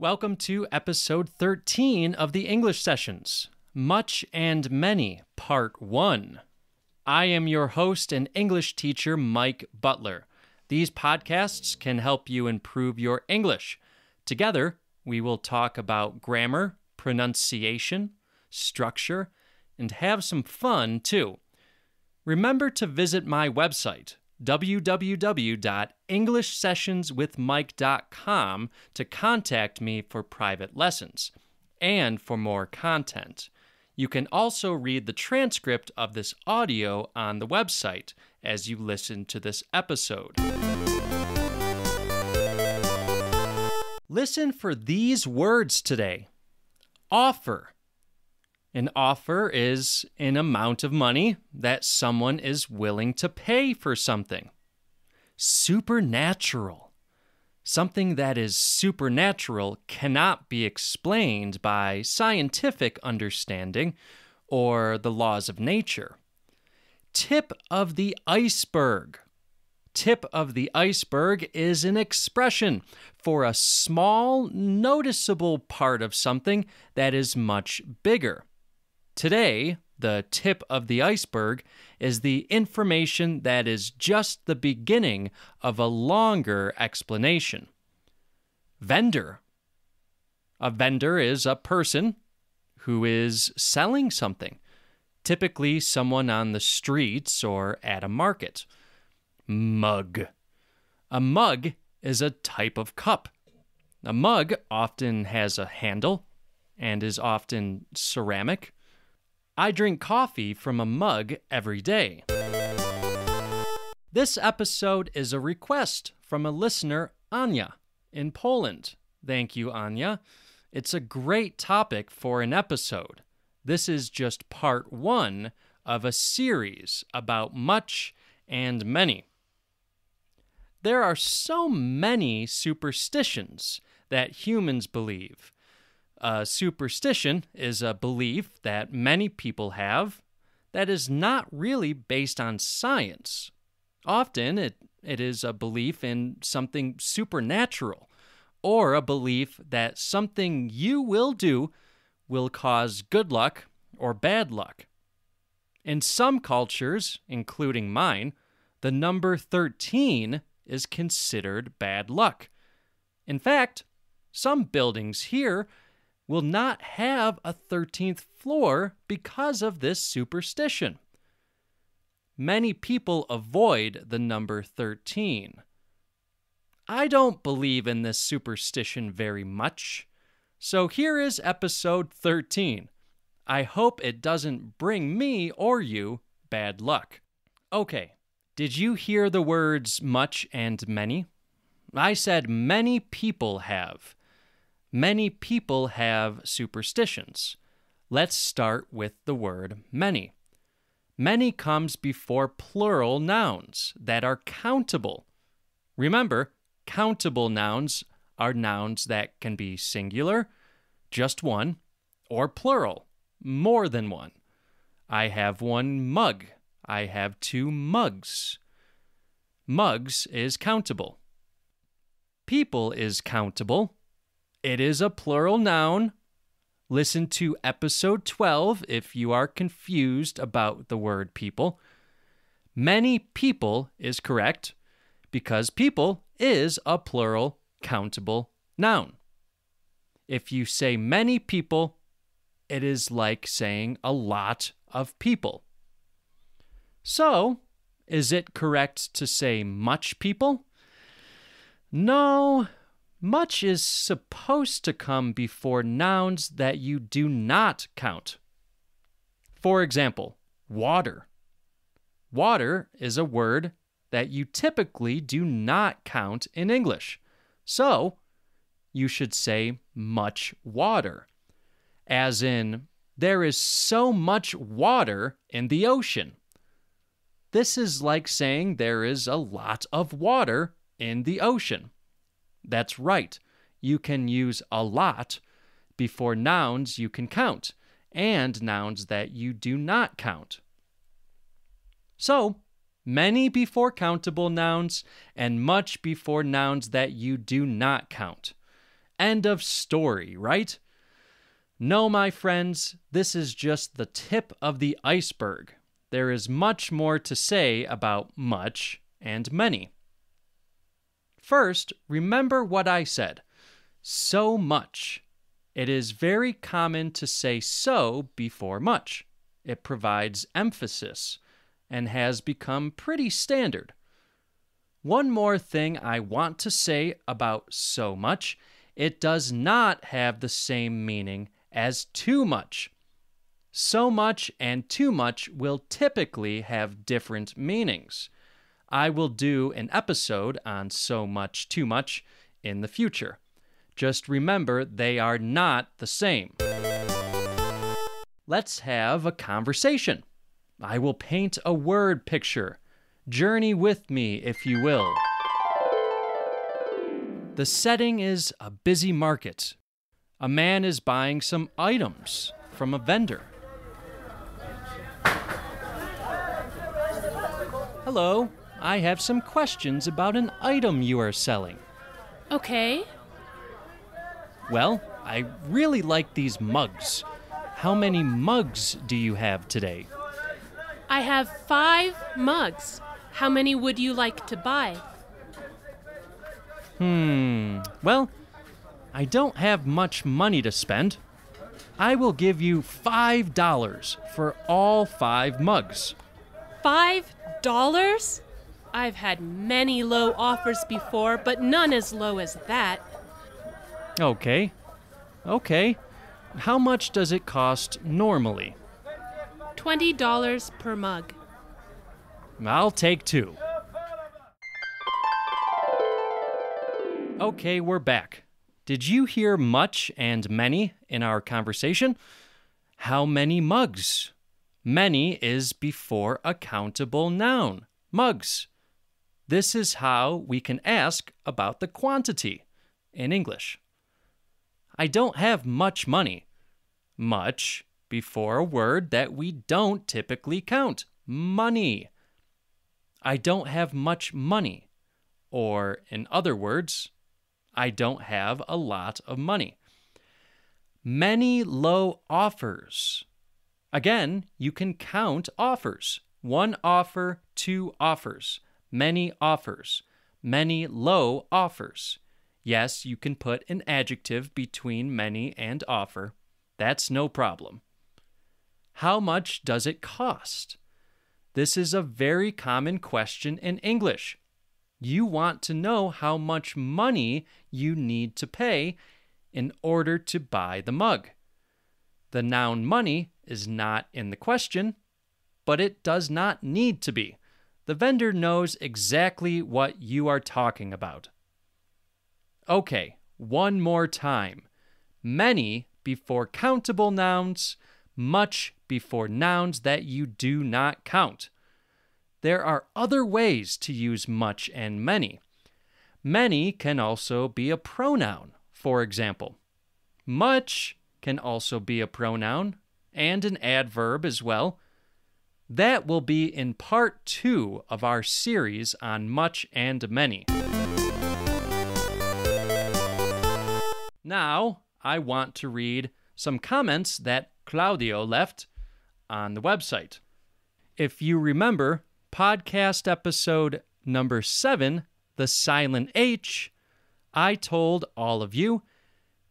Welcome to episode 13 of the English Sessions, Much and Many, Part 1. I am your host and English teacher, Mike Butler. These podcasts can help you improve your English. Together, we will talk about grammar, pronunciation, structure, and have some fun too. Remember to visit my website, www.englishsessionswithmike.com to contact me for private lessons and for more content. You can also read the transcript of this audio on the website as you listen to this episode. Listen for these words today offer an offer is an amount of money that someone is willing to pay for something. Supernatural. Something that is supernatural cannot be explained by scientific understanding or the laws of nature. Tip of the iceberg. Tip of the iceberg is an expression for a small, noticeable part of something that is much bigger. Today, the tip of the iceberg is the information that is just the beginning of a longer explanation. Vendor. A vendor is a person who is selling something, typically someone on the streets or at a market. Mug. A mug is a type of cup. A mug often has a handle and is often ceramic I drink coffee from a mug every day. This episode is a request from a listener, Anya, in Poland. Thank you, Anya. It's a great topic for an episode. This is just part one of a series about much and many. There are so many superstitions that humans believe a uh, superstition is a belief that many people have that is not really based on science. Often it, it is a belief in something supernatural or a belief that something you will do will cause good luck or bad luck. In some cultures, including mine, the number 13 is considered bad luck. In fact, some buildings here will not have a 13th floor because of this superstition. Many people avoid the number 13. I don't believe in this superstition very much. So here is episode 13. I hope it doesn't bring me or you bad luck. Okay, did you hear the words much and many? I said many people have. Many people have superstitions. Let's start with the word many. Many comes before plural nouns that are countable. Remember, countable nouns are nouns that can be singular, just one, or plural, more than one. I have one mug. I have two mugs. Mugs is countable. People is countable it is a plural noun. Listen to episode 12 if you are confused about the word people. Many people is correct because people is a plural countable noun. If you say many people, it is like saying a lot of people. So, is it correct to say much people? No, much is supposed to come before nouns that you do not count. For example, water. Water is a word that you typically do not count in English. So, you should say much water, as in, there is so much water in the ocean. This is like saying there is a lot of water in the ocean. That's right. You can use a lot before nouns you can count and nouns that you do not count. So, many before countable nouns and much before nouns that you do not count. End of story, right? No, my friends, this is just the tip of the iceberg. There is much more to say about much and many. First, remember what I said so much. It is very common to say so before much. It provides emphasis and has become pretty standard. One more thing I want to say about so much it does not have the same meaning as too much. So much and too much will typically have different meanings. I will do an episode on so much, too much in the future. Just remember, they are not the same. Let's have a conversation. I will paint a word picture. Journey with me, if you will. The setting is a busy market. A man is buying some items from a vendor. Hello, I have some questions about an item you are selling. Okay. Well, I really like these mugs. How many mugs do you have today? I have five mugs. How many would you like to buy? Hmm. Well, I don't have much money to spend. I will give you $5 for all five mugs. $5? I've had many low offers before, but none as low as that. Okay. Okay. How much does it cost normally? $20 per mug. I'll take two. Okay, we're back. Did you hear much and many in our conversation? How many mugs? Many is before a countable noun. Mugs. This is how we can ask about the quantity in English. I don't have much money. Much before a word that we don't typically count money. I don't have much money. Or, in other words, I don't have a lot of money. Many low offers. Again, you can count offers one offer, two offers many offers, many low offers. Yes, you can put an adjective between many and offer. That's no problem. How much does it cost? This is a very common question in English. You want to know how much money you need to pay in order to buy the mug. The noun money is not in the question, but it does not need to be the vendor knows exactly what you are talking about. Okay, one more time. Many before countable nouns, much before nouns that you do not count. There are other ways to use much and many. Many can also be a pronoun, for example. Much can also be a pronoun and an adverb as well. That will be in part two of our series on Much and Many. Now, I want to read some comments that Claudio left on the website. If you remember, podcast episode number seven, The Silent H, I told all of you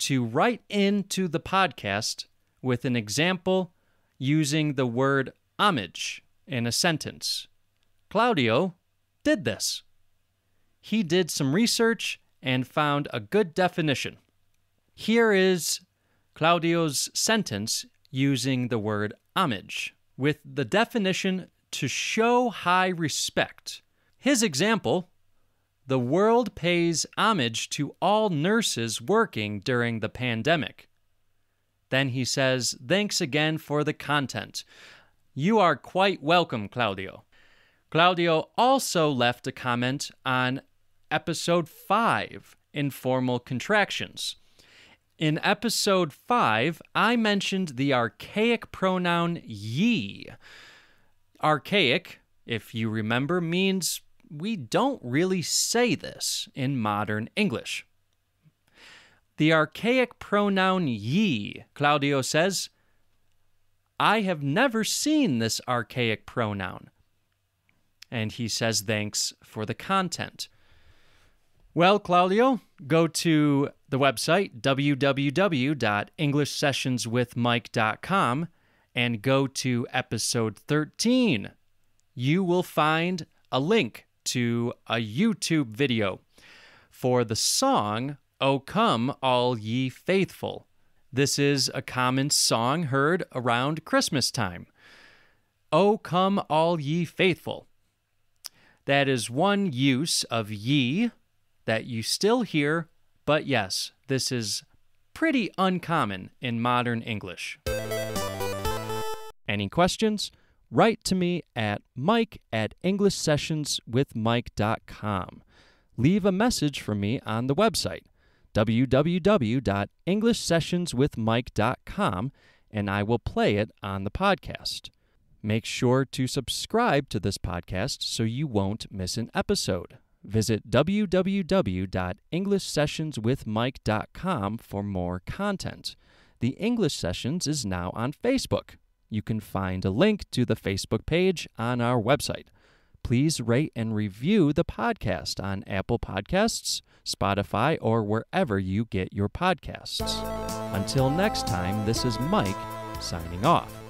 to write into the podcast with an example using the word homage in a sentence. Claudio did this. He did some research and found a good definition. Here is Claudio's sentence using the word homage with the definition to show high respect. His example the world pays homage to all nurses working during the pandemic. Then he says, Thanks again for the content. You are quite welcome, Claudio. Claudio also left a comment on episode 5, Informal Contractions. In episode 5, I mentioned the archaic pronoun ye. Archaic, if you remember, means we don't really say this in modern English. The archaic pronoun ye, Claudio says, I have never seen this archaic pronoun. And he says, Thanks for the content. Well, Claudio, go to the website www.englishsessionswithmike.com and go to episode 13. You will find a link to a YouTube video for the song, O oh Come All Ye Faithful. This is a common song heard around Christmas time. Oh, come all ye faithful. That is one use of ye that you still hear, but yes, this is pretty uncommon in modern English. Any questions? Write to me at mike at englishsessionswithmike.com. Leave a message for me on the website www.englishsessionswithmike.com and I will play it on the podcast. Make sure to subscribe to this podcast so you won't miss an episode. Visit www.englishsessionswithmike.com for more content. The English Sessions is now on Facebook. You can find a link to the Facebook page on our website please rate and review the podcast on Apple Podcasts, Spotify, or wherever you get your podcasts. Until next time, this is Mike signing off.